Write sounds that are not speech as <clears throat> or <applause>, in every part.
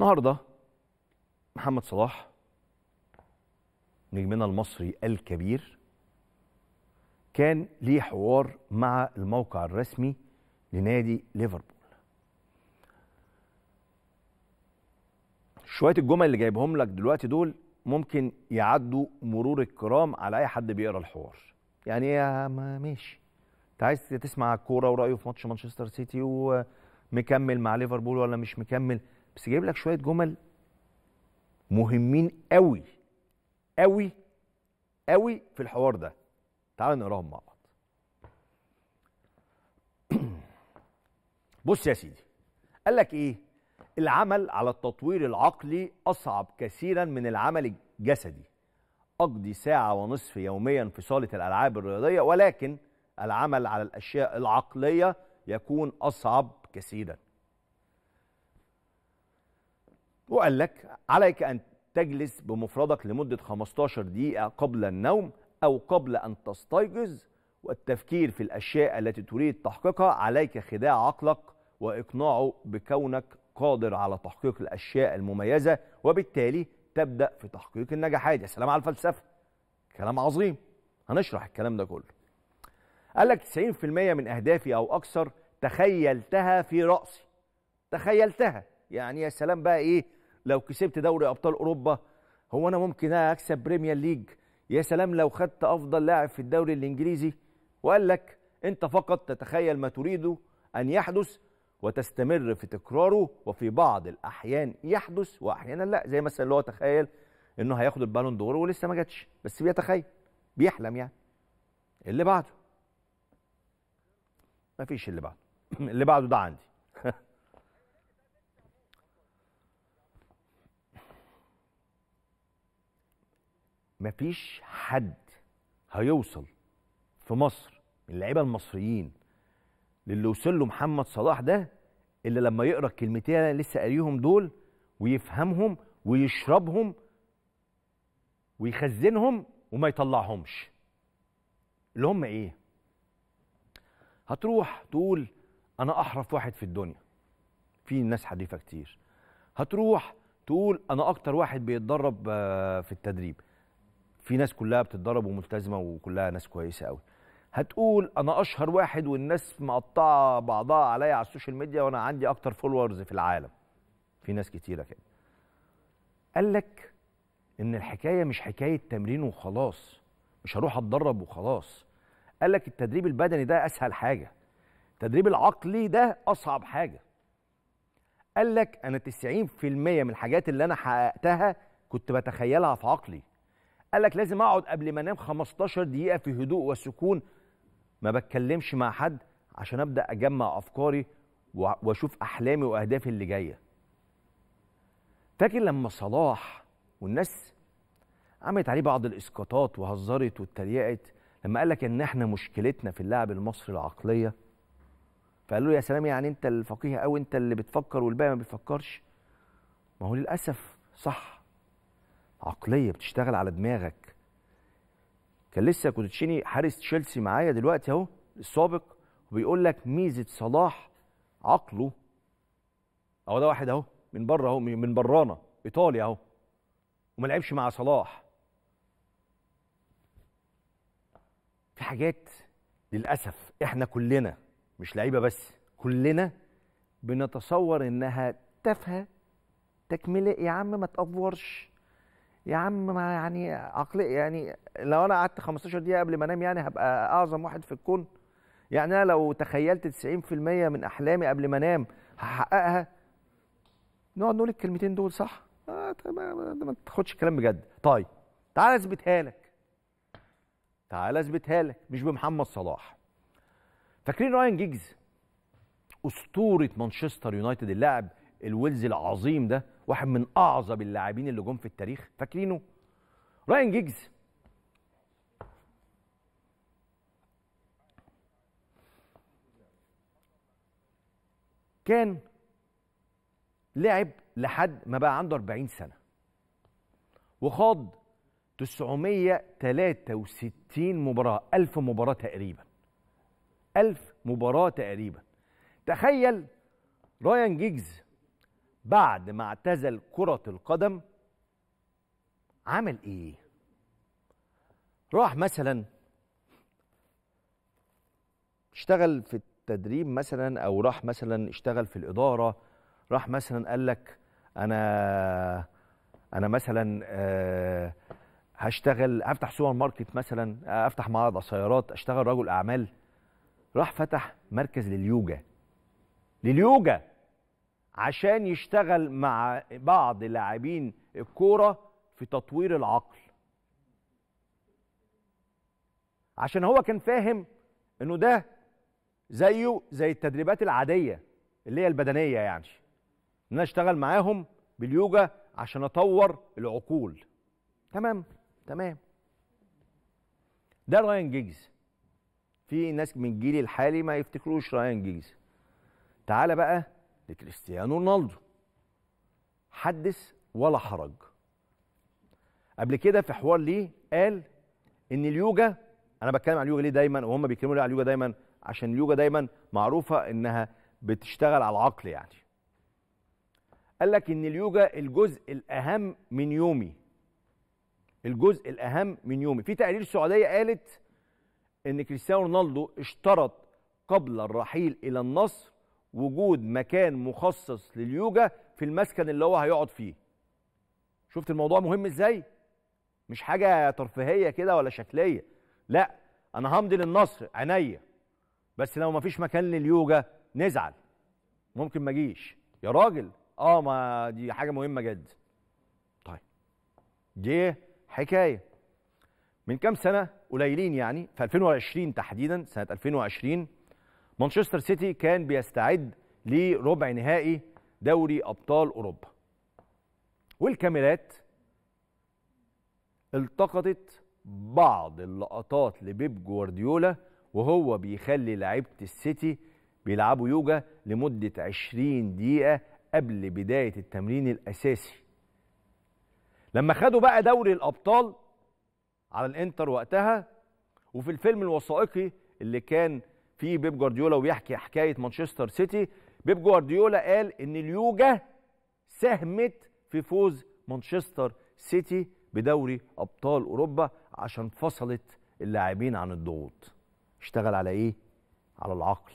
النهارده محمد صلاح نجمنا المصري الكبير كان ليه حوار مع الموقع الرسمي لنادي ليفربول شويه الجمل اللي جايبهم لك دلوقتي دول ممكن يعدوا مرور الكرام على اي حد بيقرا الحوار يعني ايه ما ماشي انت عايز تسمع الكوره ورايه في ماتش مانشستر سيتي ومكمل مع ليفربول ولا مش مكمل بس جايب لك شويه جمل مهمين قوي قوي قوي في الحوار ده تعال نقراهم مع بعض <clears throat> بص يا سيدي قال لك ايه العمل على التطوير العقلي اصعب كثيرا من العمل الجسدي اقضي ساعه ونصف يوميا في صاله الالعاب الرياضيه ولكن العمل على الاشياء العقليه يكون اصعب كثيرا وقال لك عليك أن تجلس بمفردك لمدة 15 دقيقة قبل النوم أو قبل أن تستيقظ والتفكير في الأشياء التي تريد تحقيقها عليك خداع عقلك وإقناعه بكونك قادر على تحقيق الأشياء المميزة وبالتالي تبدأ في تحقيق النجاحات يا سلام على الفلسفة كلام عظيم هنشرح الكلام ده كله قال لك 90% من أهدافي أو أكثر تخيلتها في رأسي تخيلتها يعني يا سلام بقى إيه لو كسبت دوري ابطال اوروبا هو انا ممكن اكسب بريمير ليج يا سلام لو خدت افضل لاعب في الدوري الانجليزي وقال لك انت فقط تتخيل ما تريد ان يحدث وتستمر في تكراره وفي بعض الاحيان يحدث واحيانا لا زي مثلا اللي هو تخيل انه هياخد البالون دور ولسه ما جاتش بس بيتخيل بيحلم يعني اللي بعده مفيش اللي بعده <clears throat> اللي بعده ده عندي مفيش حد هيوصل في مصر من اللعيبه المصريين للي وصل له محمد صلاح ده الا لما يقرا الكلمتين اللي لسه قاريهم دول ويفهمهم ويشربهم ويخزنهم وما يطلعهمش اللي هم ايه هتروح تقول انا احرف واحد في الدنيا في ناس حديثه كتير هتروح تقول انا اكتر واحد بيتدرب آه، في التدريب في ناس كلها بتتدرب وملتزمه وكلها ناس كويسه قوي هتقول انا اشهر واحد والناس مقطعه بعضها عليا على السوشيال ميديا وانا عندي اكتر فولورز في العالم في ناس كتيره كده قال لك ان الحكايه مش حكايه تمرين وخلاص مش هروح اتدرب وخلاص قال لك التدريب البدني ده اسهل حاجه التدريب العقلي ده اصعب حاجه قال لك انا 90% من الحاجات اللي انا حققتها كنت بتخيلها في عقلي قال لك لازم اقعد قبل ما انام 15 دقيقه في هدوء وسكون ما بتكلمش مع حد عشان ابدا اجمع افكاري واشوف احلامي واهدافي اللي جايه فاكر لما صلاح والناس عملت عليه بعض الاسقاطات وهزرت واتريقت لما قال لك ان احنا مشكلتنا في اللاعب المصري العقليه فقالوا له يا سلام يعني انت الفقيه قوي انت اللي بتفكر والباقي ما بيفكرش ما هو للاسف صح عقليه بتشتغل على دماغك كان لسه كوتشيني حارس تشيلسي معايا دلوقتي اهو السابق وبيقول لك ميزه صلاح عقله اهو ده واحد اهو من بره اهو من برانا ايطالي اهو وما لعبش مع صلاح في حاجات للاسف احنا كلنا مش لعيبه بس كلنا بنتصور انها تافهه تكمله يا عم ما تقفورش يا عم ما يعني عقلي يعني لو انا قعدت 15 دقيقه قبل ما انام يعني هبقى اعظم واحد في الكون يعني انا لو تخيلت 90% من احلامي قبل ما انام هحققها نقعد نقول الكلمتين دول صح آه تمام طيب، ما تاخدش الكلام بجد طيب تعال اثبتها لك تعال اثبتها لك مش بمحمد صلاح فاكرين راين جيجز اسطوره مانشستر يونايتد اللاعب الويلز العظيم ده واحد من اعظم اللاعبين اللي جم في التاريخ فاكرينه راين جيجز كان لعب لحد ما بقى عنده 40 سنه وخاض 963 مباراه 1000 مباراه تقريبا 1000 مباراه تقريبا تخيل رايان جيجز بعد ما اعتزل كرة القدم عمل ايه؟ راح مثلا اشتغل في التدريب مثلا او راح مثلا اشتغل في الاداره راح مثلا قال لك انا انا مثلا أه هشتغل هفتح سوبر ماركت مثلا افتح معرض عصيرات اشتغل رجل اعمال راح فتح مركز لليوجا لليوجا عشان يشتغل مع بعض لاعبين الكوره في تطوير العقل عشان هو كان فاهم انه ده زيه زي التدريبات العاديه اللي هي البدنيه يعني ان انا اشتغل معاهم باليوجا عشان اطور العقول تمام تمام ده رايان جيجز في ناس من جيلي الحالي ما يفتكروش رايان جيجز تعال بقى لكريستيانو رونالدو حدث ولا حرج قبل كده في حوار ليه قال ان اليوجا انا بتكلم عن اليوجا ليه دايما وهم بيتكلموا ليه على اليوجا دايما عشان اليوجا دايما معروفه انها بتشتغل على العقل يعني قال لك ان اليوجا الجزء الاهم من يومي الجزء الاهم من يومي في تقارير سعوديه قالت ان كريستيانو رونالدو اشترط قبل الرحيل الى النصر وجود مكان مخصص لليوجا في المسكن اللي هو هيقعد فيه شفت الموضوع مهم ازاي مش حاجه ترفيهيه كده ولا شكليه لا انا همضي للنصر عينيا بس لو مفيش مكان لليوجا نزعل ممكن ما اجيش يا راجل اه ما دي حاجه مهمه جدا طيب دي حكايه من كام سنه قليلين يعني في 2020 تحديدا سنه 2020 مانشستر سيتي كان بيستعد لربع نهائي دوري ابطال اوروبا والكاميرات التقطت بعض اللقطات لبيب جوارديولا وهو بيخلي لعيبه السيتي بيلعبوا يوجا لمده 20 دقيقه قبل بدايه التمرين الاساسي لما خدوا بقى دوري الابطال على الانتر وقتها وفي الفيلم الوثائقي اللي كان في بيب جوارديولا وبيحكي حكايه مانشستر سيتي بيب جوارديولا قال ان اليوجا ساهمت في فوز مانشستر سيتي بدوري ابطال اوروبا عشان فصلت اللاعبين عن الضغوط اشتغل على ايه على العقل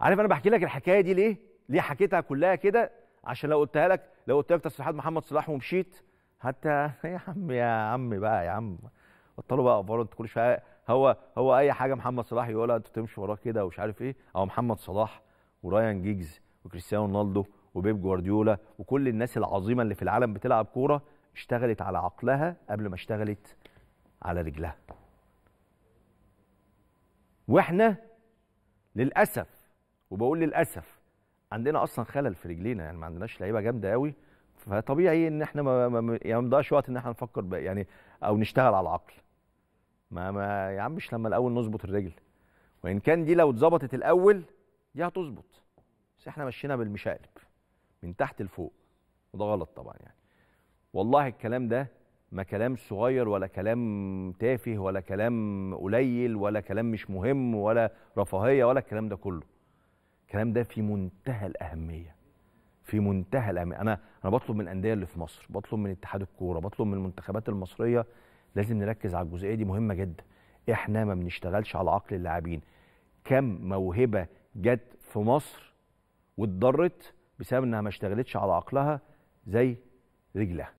عارف انا بحكي لك الحكايه دي ليه ليه حكيتها كلها كده عشان لو قلتها لك لو قلت لك تصريحات محمد صلاح ومشيت حتى <laughs> يا عم يا عم بقى يا عم بطلوا بقى افوروا كل شويه هو هو اي حاجه محمد صلاح يقولها انتوا تمشوا وراه كده ومش عارف ايه او محمد صلاح ورايان جيجز وكريستيانو رونالدو وبيب جوارديولا وكل الناس العظيمه اللي في العالم بتلعب كوره اشتغلت على عقلها قبل ما اشتغلت على رجلها واحنا للاسف وبقول للاسف عندنا اصلا خلل في رجلينا يعني ما عندناش لعيبه جامده قوي فطبيعي ان احنا ما يعني ما وقت ان احنا نفكر يعني او نشتغل على العقل ما ما يا عم مش لما الاول نظبط الرجل وان كان دي لو اتظبطت الاول دي هتظبط بس احنا مشينا بالمشقلب من تحت لفوق وده غلط طبعا يعني والله الكلام ده ما كلام صغير ولا كلام تافه ولا كلام قليل ولا كلام مش مهم ولا رفاهيه ولا الكلام ده كله الكلام ده في منتهى الاهميه في منتهى الاهميه انا انا بطلب من الانديه اللي في مصر بطلب من اتحاد الكوره بطلب من المنتخبات المصريه لازم نركز على الجزئيه دي مهمه جدا احنا ما بنشتغلش على عقل اللاعبين كم موهبه جت في مصر واتضرت بسبب انها ما اشتغلتش على عقلها زي رجلها